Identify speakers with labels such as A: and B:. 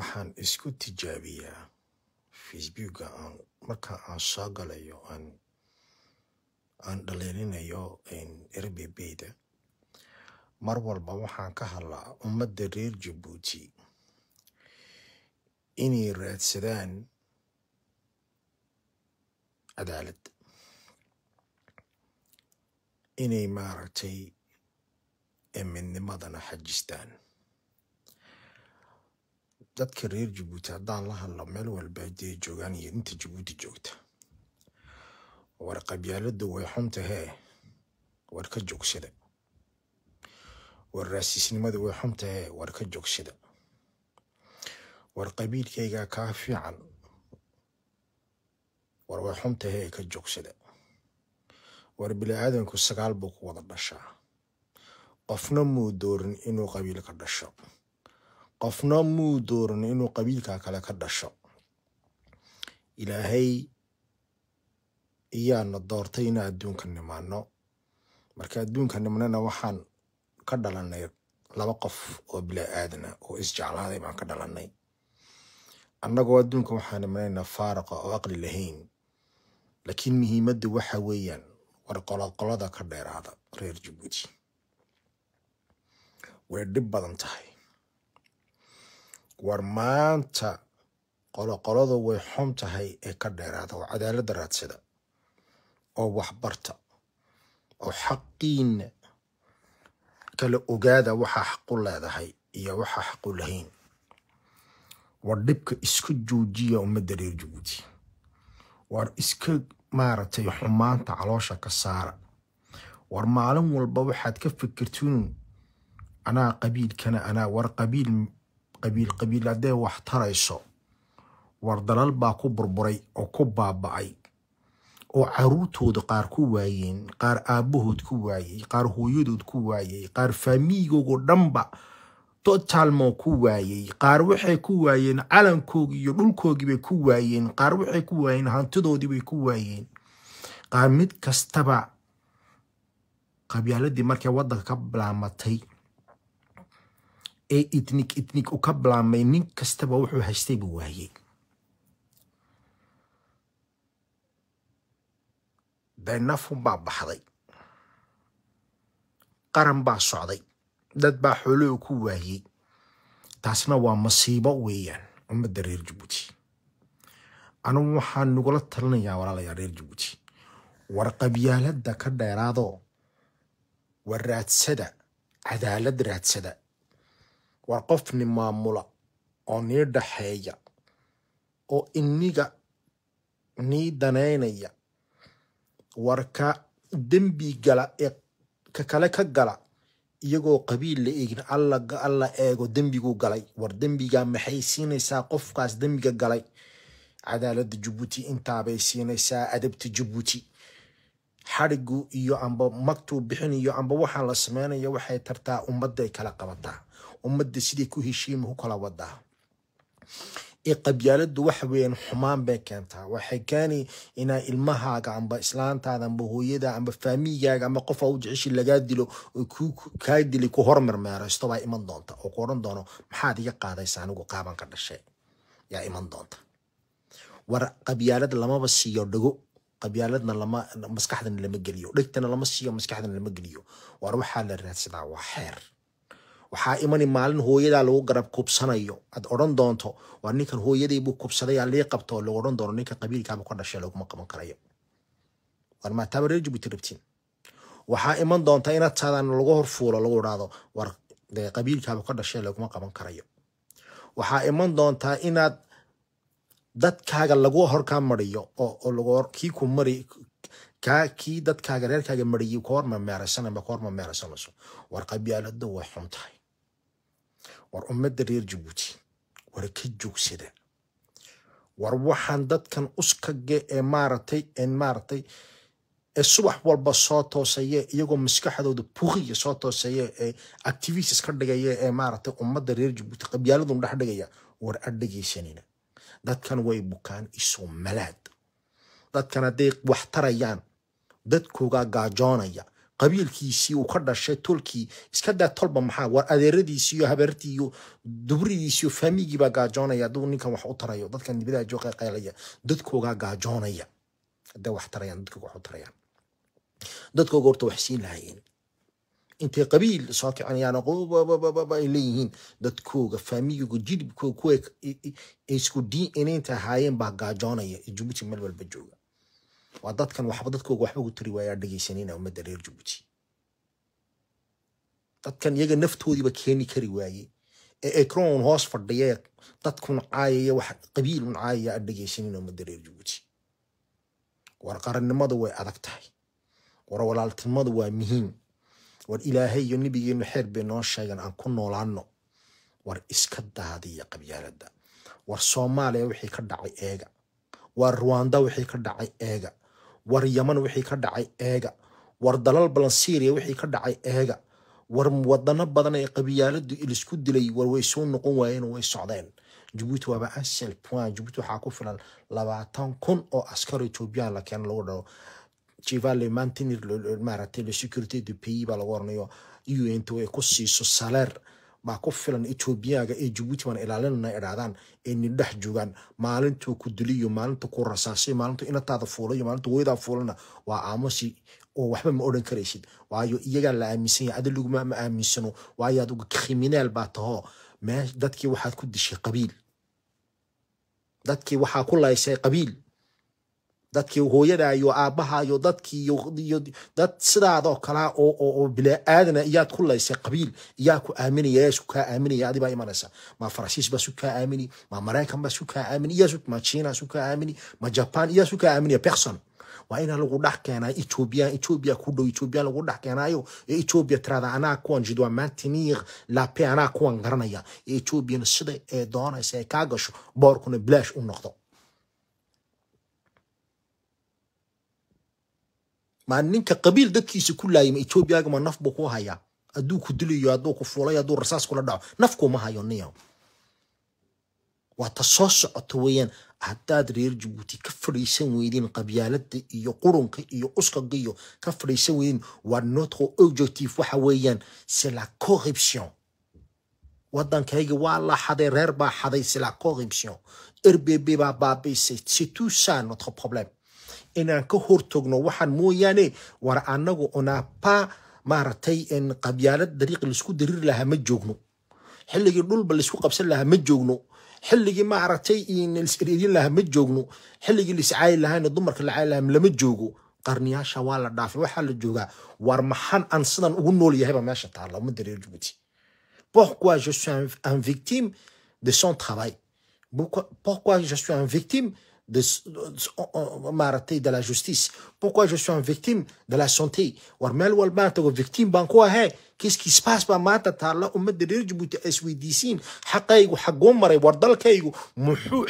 A: waxaan isku tijaabiyaa facebooka aan marka aan soo galayo aan aan dhaleelinayo erbebeyda mar walba waxaan ka hadlaa ummadda reer jabuuti inay raadsadaan cadaalad inay maaragtay midnimadana xajistaan dadka reer jabuuti haddaan la hadlo meel walba hadii ay joogaan iyo inta jabuuti joogta war qabyaaladdu way xuntahee war ka joogsada war raasiisnimadu way xuntahee war ka joogsada war qabiilkaygaa kaa fiican war way xuntahee ka joogsada war bili-aadanku sagaal buu ku wada dhashaa qofna muu doorin inuu qabiil ka dhasho qofna muu dooran inuu qabiilka kale ka dhasho ilaahay iyaana doortay inaa adduunka nimaano marka adduunka nimnana waxaan ka dhalanay laba qof oo bilaa-aadana oo isjeclaaday baan ka dhalanay annagoo adduunka waxaan imanayna faaraqa oo aqli lahayn laakiin muhiimaddu waxa weeyaan war qoloqolada ka dheeraada reer jabuuti way dhib badan tahay war maanta qoloqoladu way xun tahay ee ka dheeraada oo cadaaladda raadsada oo waxbarta oo xaqiina kala ogaada waxaa xaqu leedahay iyo waxaa xaqu lahayn war dhibka iska joojiya ummadda reer jabuuti war iska maaragtay xumaanta caloosha ka saara war maalin walba waxaad ka fikirtuun anaa qabiilkana anaa war qabiil qabiil qabiil hadday wax tarayso war dalal baa ku burburay oo ku baaba'ay oo caruurtooda qaar ku waayeen qaar aabahood ku waayey qaar hooyadood ku waayey qaar faamiigoogo dhanba totalmo ku waayey qaar waxay ku waayeen calankoogi iyo dhulkoogiibay ku waayeen qaar waxay ku waayeen hantidoodii bay ku waayeen qaar mid kastaba qabyaaladii markay wadanka ka bilaamatay ee itnik idnig u ka bilaabmay nin kastaba wuxuu haystay buu waayey beenafun baa baxday qaran baa socday dad baa xoolahoo ku waayey taasna waa masiibo weeyaan ummadda reer jibuuti anugu waxaan nagula talinayaa walaalayaa reer jibuuti war qabyaaladda ka dheeraado war raadsada cadaalad raadsada waa qof ni maamula oo nii dhaxeeya oo iniga nii danaynaya warka dembi gala ee kakale ka gala iyagoo qabiil la eegin alla eego dembiguu galay war dembigaa maxay siinaysaa qofkaas dembiga galay cadaalada jabuuti intaabay siinaysaa adabta jabuuti xarigu iyo amba magtuu bixin amba waxaa la sameynaya waxay tartaa ummadday kala qabataa ummadda siday ku heshiima ku kala wadaa qabyaaladu waxa weeyaan xumaan bay keentaa waxay keeni inaa ilmahaaga amba islaantaada amba hooyada amba faamiyigaaga amba qofaa u jeceshi lagaa dilo kaa dilay ku hormermeeraysto baa iman doonta oo ku oran doono maxaad iga qaadaysa anigu qaaban ka dhashay yaa iman doonta war qabyaalad lamaba siiyo dhago qabyaaladna lama maskaxdana lama geliyo dhegtana lama siiyo maskaxdana lama geliyo war waxaa la raadsadaa waa xeer waxaa imani maalin hooyadaa lagu garab kubsanayo aad odhan doonto waa ninkan hooyadiibuu kubsadaya lii qabto oo lagu odhan doono ninka qabiilkaaba ka dhashay laguma qaban karayo war waxaa iman doonta inaad taadaan lagu horfuulo lagu idhaahdo war dee qabiilkaaba ka dhashay laguma qaban karayo waxaa iman doontaa inaad dadkaaga lagu horkaa mariyo oo ku mari kii dadkaaga reerkaaga mariyay ka hormameerasanama ka hormameerasan war qabiiladu way xun tahay war ummadda reer jabuuti war ka joogsada war waxaan dadkan uskage ee maaratay maaratay maaragtay ee subax walba soo tooseeye iyagoo maskaxdooda buuqiya soo tooseeye ee activists ka dhigaya ee maaragtay ummadda reer jabuuti qabyaaladun dhex dhigaya war adhegaysanina dadkan way bukaan isoo malaad dadkan hadday wax tarayaan dadkoogaa gaajoonaya qabiilkiisii uu ka dhashay tolkii iska daa tolba maxaa war adeeradiisiiyo habartiiyo dubridiisiyo faamigiibaa gaajoonaya aduu ninkan wax u tarayo dadkan nibadaa jooga qaylaya dadkoogaa gaajoonaya hadda wax tarayaan dadkooga wax u tarayaan dadkooga horta wax siin lahaayeen intay qabiil soo kicinayaan ay leeyihiin dadkooga faamigooga jilibkooga kuwa ay isku diinaynta ahaayeen baa gaajoonaya jubuuti meel walba jooga waa dadkan waxba dadkooga waxba ku tari waayaa dhegaysanina ummadda reer jabuuti dadkan iyaga naftoodiiba keeni kari waaye ee ekron hoos fadhiya dadkun caayaya wax qabiilun caayaya aad ummadda reer jabuuti war qarannimada way adag tahay war walaaltinimadu waa muhiim war ilaahay iyo nebigeenu xeer bay noo sheegan aan ku noolaano war iska daadiya qabyaaladda war soomaaliya wixii ka dhacay eega war ruwanda wixii ka dhacay eega war yaman wixii ka dhacay eega war dalal balan syria wixii ka dhacay eega war wadano badan ee qabiyaaladu ilisku dilay war way soo noqon waayeen way socdeen jabuuti waaba asel point jabuuti waxaa ku filan labaatan kun oo askar ethoobiyan la keena lagu dhao jivale mantinir maaratay le security du pays baa lagu oranayo un ta way ku siiso saleer baa ku filan etoobiyaaga ee jabuuti baan ilaalinana idhaahdaan ee nin dhex joogaan maalintuu ku diliyo maalinta ku rasaasay maalintu inataada fuulayo maalinta weydaa fuulana waa aamusi oo waxba ma odhan karaysid waayo iyagaa la aaminsan yahay adi laguma ma aaminsano waayo adugu kriminaal baa taho dadkii waxaad ku dishay qabiil dadkii waxaa ku laysay qabiil dadkii hooyada iyo aabbaha iyo dadkii iyo dad sidaadoo kalea oo bilaaadana iyaad ku laysay qabiil iyaa ku aaminaya yaa isu kaa aaminaya adibaa imanaysa ma faransiis baa su kaa aamini ma maraykan baa su kaa aamini iyaa ma china su kaa aamini ma japan iyaa su kaa aaminaya person waa inaa lagu dhex keenaa ethoobiyan ethoobiya ku dhow ethoobiyan lagu dhex keenaayo ee ethoobiya tirada anaa kuwan jidwa mantiniir lape anaa kuwan garanaya ee ethoobiyan sida ee doonaysa ee kaa gasho boorkuna bilaash u noqdo ma ninka qabiil dadkiisa ku laayima etoobiyaga naf nafbuu ku hayaa hadduu ku diliyo hadduu ku fuulay hadduu rasaas kula dhaco nafkuuma hayo niyo waa ta soo socoto weeyaan haddaad reer jabuuti ka fadhiisan weydiin qabyaaladda iyo qurunka iyo uskaga iyo ka fadhiisan weydiin waa notre objectif waxa weeyaan c'est la corruption waddankayga waa la xaday reer baa xaday c'est la corruption rbb baa baabaysay c'est tout ça notre problème inaan ka hortogno waxaan mooyaane war anagu onaapa maaragtay qabyaalad dariiq laisku darir lahaa ma joogno xilligii dhulba laisku qabsan lahaa ma joogno xilligii maaragtay liseredin lahaa ma joogno xilligii liscaayi lahaana dumarka lacaayi lahaa lama joogo qarniyaasha waa la dhaafay waxaa la joogaa war maxaan aan sidan ugu nool yahayba meesha taalla ummadda reer jabuuti pourquoi je suis un victime de son travail pourquoi je suis un victime de, maaragtay de la justice pourquoi je suis un victime de la santé war meel walbaan tago victime baan ku ahee kiiskiis baas maanta taalla ummadda reer jabuuti ay isweydiisiin xaqaygu xaguu maray war dalkaygu muxuu